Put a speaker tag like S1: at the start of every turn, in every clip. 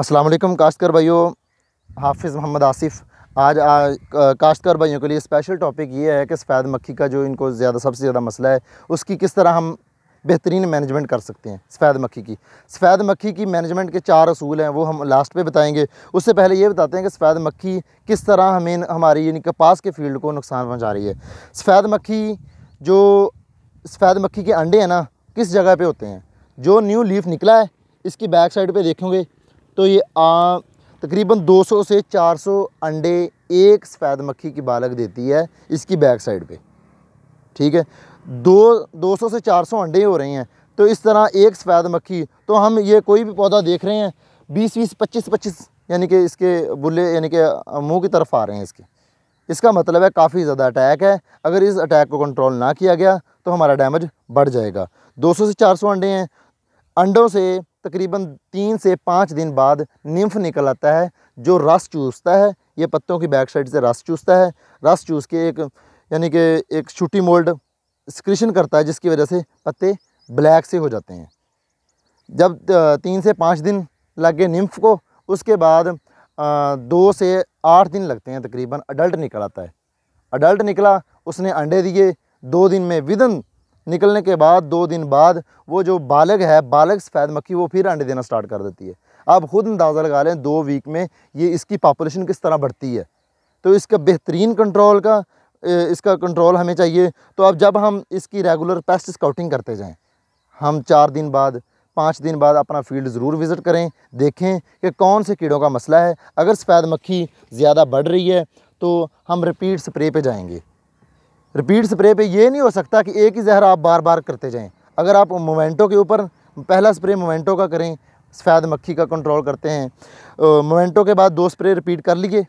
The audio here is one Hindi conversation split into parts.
S1: वालेकुम काश्तकर भाइयों हाफिज़ मोहम्मद आसिफ़ आज, आज काश्तकार भाइयों के लिए स्पेशल टॉपिक ये है कि सफ़ेद मक्खी का जो इनको ज़्यादा सबसे ज़्यादा मसला है उसकी किस तरह हम बेहतरीन मैनेजमेंट कर सकते हैं सफ़ेद मक्खी की सफ़ेद मक्खी की मैनेजमेंट के चार असूल हैं वो हम लास्ट पे बताएंगे उससे पहले ये बताते हैं कि सफ़ेद मक्खी किस तरह हमें हमारी यानी कपास के फील्ड को नुकसान पहुँचा रही है सफ़ेद मक्खी जो सफ़ेद मक्खी के अंडे हैं ना किस जगह पर होते हैं जो न्यू लीफ निकला है इसकी बैक साइड पर देखेंगे तो ये आ तकरीबन 200 से 400 अंडे एक सफ़ेद मक्खी की बालक देती है इसकी बैक साइड पे ठीक है दो 200 से 400 अंडे हो रहे हैं तो इस तरह एक सफ़ेद मक्खी तो हम ये कोई भी पौधा देख रहे हैं बीस बीस पच्चीस पच्चीस यानी कि इसके बुल्ले यानी कि मुँह की तरफ आ रहे हैं इसके इसका मतलब है काफ़ी ज़्यादा अटैक है अगर इस अटैक को कंट्रोल ना किया गया तो हमारा डैमेज बढ़ जाएगा 200 से 400 अंडे हैं अंडों से तकरीबन तीन से पाँच दिन बाद निम्फ निकल आता है जो रस चूसता है ये पत्तों की बैक साइड से रस चूसता है रस चूस के एक यानी कि एक छुट्टी मोल्ड स्क्रिशन करता है जिसकी वजह से पत्ते ब्लैक से हो जाते हैं जब तीन से पाँच दिन लग गए निम्फ को उसके बाद दो से आठ दिन लगते हैं तकरीबन अडल्ट निकल आता है अडल्ट निकला उसने अंडे दिए दो दिन में विदन निकलने के बाद दो दिन बाद वो जो बालग है बालग सफ़ेद मक्खी वो फिर अंडे देना स्टार्ट कर देती है आप ख़ुद अंदाज़ा लगा लें दो वीक में ये इसकी पॉपुलेशन किस तरह बढ़ती है तो इसका बेहतरीन कंट्रोल का इसका कंट्रोल हमें चाहिए तो अब जब हम इसकी रेगुलर पेस्ट स्काउटिंग करते जाएँ हम चार दिन बाद पाँच दिन बाद अपना फील्ड ज़रूर विज़िट करें देखें कि कौन से कीड़ों का मसला है अगर सफ़ेद मक्खी ज़्यादा बढ़ रही है तो हम रिपीट स्प्रे पे जाएंगे रिपीट स्प्रे पे ये नहीं हो सकता कि एक ही जहर आप बार बार करते जाएं अगर आप मोमेंटो के ऊपर पहला स्प्रे मोमेंटो का करें सफ़ेद मक्खी का कंट्रोल करते हैं मोमेंटो के बाद दो स्प्रे रिपीट कर लिए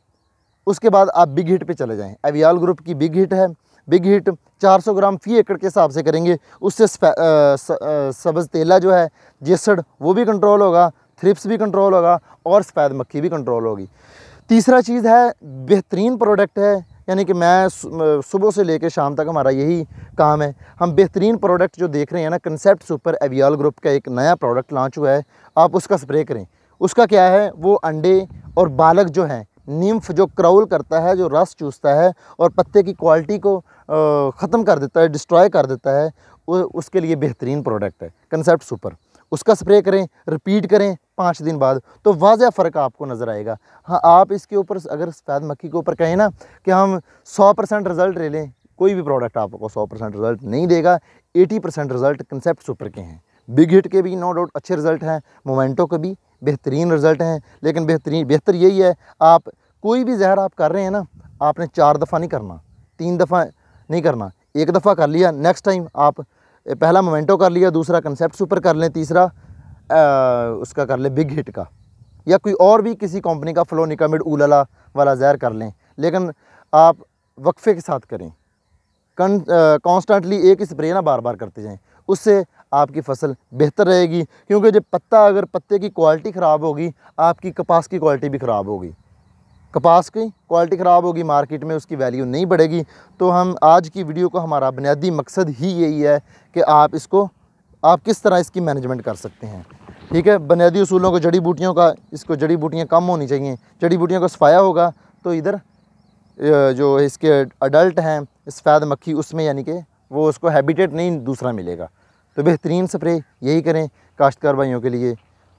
S1: उसके बाद आप बिग हिट पे चले जाएं एवियाल ग्रुप की बिग हिट है बिग हिट 400 ग्राम फी एकड़ के हिसाब से करेंगे उससे सब्ज़ तेला जो है जेसड वो भी कंट्रोल होगा थ्रिप्स भी कंट्रोल होगा और सफ़ेद मक्खी भी कंट्रोल होगी तीसरा चीज़ है बेहतरीन प्रोडक्ट है यानी कि मैं सुबह से लेकर शाम तक हमारा यही काम है हम बेहतरीन प्रोडक्ट जो देख रहे हैं ना कंसेप्ट सुपर एवियाल ग्रुप का एक नया प्रोडक्ट लॉन्च हुआ है आप उसका स्प्रे करें उसका क्या है वो अंडे और बालक जो हैं नीम्फ जो क्राउल करता है जो रस चूसता है और पत्ते की क्वालिटी को ख़त्म कर देता है डिस्ट्रॉय कर देता है उसके लिए बेहतरीन प्रोडक्ट है कंसेप्ट सुपर उसका स्प्रे करें रिपीट करें पाँच दिन बाद तो वाजह फ़र्क आपको नज़र आएगा हाँ आप इसके ऊपर अगर सफ़ेद मक्खी के ऊपर कहें ना कि हम सौ परसेंट रिज़ल्ट ले लें कोई भी प्रोडक्ट आपको सौ परसेंट रिज़ल्ट नहीं देगा eighty percent result concept super के हैं बिग हिट के भी नो डाउट अच्छे रिज़ल्ट हैं मोमेंटो के भी बेहतरीन रिज़ल्ट हैं लेकिन बेहतरीन बेहतर यही है आप कोई भी जहर आप कर रहे हैं ना आपने चार दफ़ा नहीं करना तीन दफ़ा नहीं करना एक दफ़ा कर लिया नेक्स्ट टाइम आप पहला मोमेंटो कर लिया दूसरा कंसेप्ट सुपर कर लें तीसरा उसका कर लें बिग हिट का या कोई और भी किसी कंपनी का फ्लोनिकामिड उलला वाला जहर कर लें लेकिन आप वक्फे के साथ करें कॉन्स्टेंटली एक स्प्रे ना बार बार करते जाएं उससे आपकी फसल बेहतर रहेगी क्योंकि जब पत्ता अगर पत्ते की क्वालिटी ख़राब होगी आपकी कपास की क्वालिटी भी ख़राब होगी कपास की क्वालिटी ख़राब होगी मार्केट में उसकी वैल्यू नहीं बढ़ेगी तो हम आज की वीडियो को हमारा बुनियादी मकसद ही यही है कि आप इसको आप किस तरह इसकी मैनेजमेंट कर सकते हैं ठीक है बुनियादी असूलों को जड़ी बूटियों का इसको जड़ी बूटियाँ कम होनी चाहिए जड़ी बूटियों का सफाया होगा तो इधर जो इसके अडल्ट हैं सफ़ेद मक्खी उसमें यानी कि वो उसको हैबिटेट नहीं दूसरा मिलेगा तो बेहतरीन स्प्रे यही करें काश्तकार भाइयों के लिए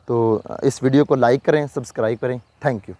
S1: तो इस वीडियो को लाइक करें सब्सक्राइब करें थैंक यू